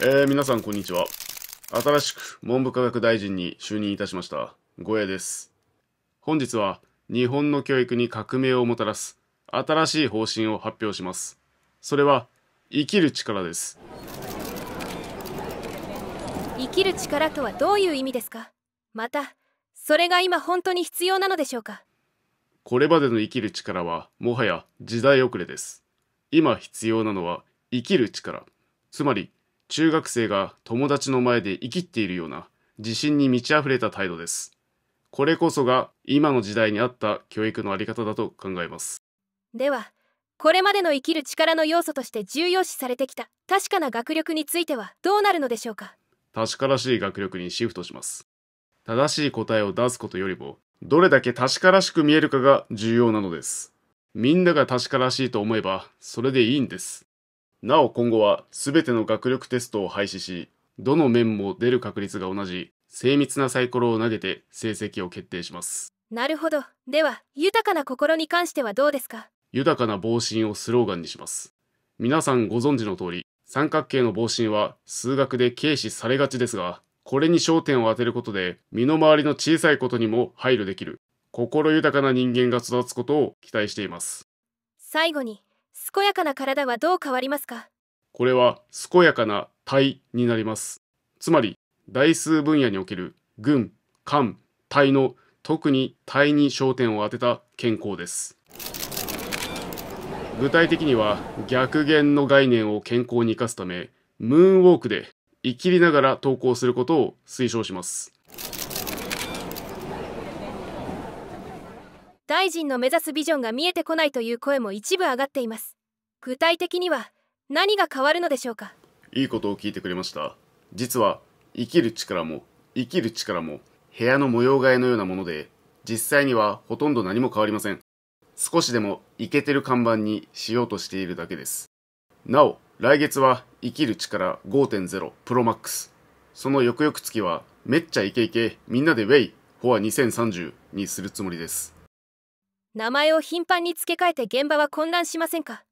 えー、皆さんこんにちは。新しく文部科学大臣に就任いたしました、護衛です。本日は日本の教育に革命をもたらす新しい方針を発表します。それは生きる力です。生きる力とはどういう意味ですかまた、それが今本当に必要なのでしょうかこれまでの生きる力はもはや時代遅れです。今必要なのは生きる力。つまり中学生が友達の前で生きっているような自信に満ち溢れた態度です。これこそが今の時代に合った教育のあり方だと考えます。では、これまでの生きる力の要素として重要視されてきた確かな学力についてはどうなるのでしょうか確からしい学力にシフトします。正しい答えを出すことよりも、どれだけ確からしく見えるかが重要なのです。みんなが確からしいと思えば、それでいいんです。なお今後は全ての学力テストを廃止し、どの面も出る確率が同じ、精密なサイコロを投げて成績を決定します。なるほど。では、豊かな心に関してはどうですか豊かな防振をスローガンにします。皆さんご存知の通り、三角形の防振は数学で軽視されがちですが、これに焦点を当てることで、身の回りの小さいことにも配慮できる、心豊かな人間が育つことを期待しています。最後に、健やかな体はどう変わりますかこれは健やかな体になりますつまり大数分野における軍、艦、体の特に体に焦点を当てた健康です具体的には逆減の概念を健康に生かすためムーンウォークで生きりながら投稿することを推奨します大臣の目指すビジョンが見えてこないという声も一部上がっています具体的には何が変わるのでしょうかいいことを聞いてくれました実は生きる力も生きる力も部屋の模様替えのようなもので実際にはほとんど何も変わりません少しでもイケてる看板にしようとしているだけですなお来月は生きる力5.0プロマックスその翌々月はめっちゃイケイケみんなでウェイフォア2030にするつもりです名前を頻繁に付け替えて現場は混乱しませんか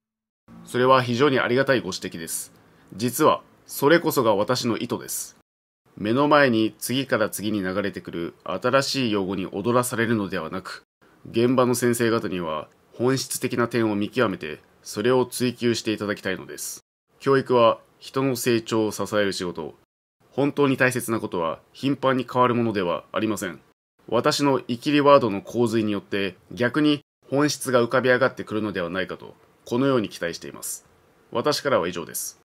それは非常にありがたいご指摘です実はそれこそが私の意図です目の前に次から次に流れてくる新しい用語に踊らされるのではなく現場の先生方には本質的な点を見極めてそれを追求していただきたいのです教育は人の成長を支える仕事本当に大切なことは頻繁に変わるものではありません私のイキリワードの洪水によって逆に本質が浮かび上がってくるのではないかとこのように期待しています私からは以上です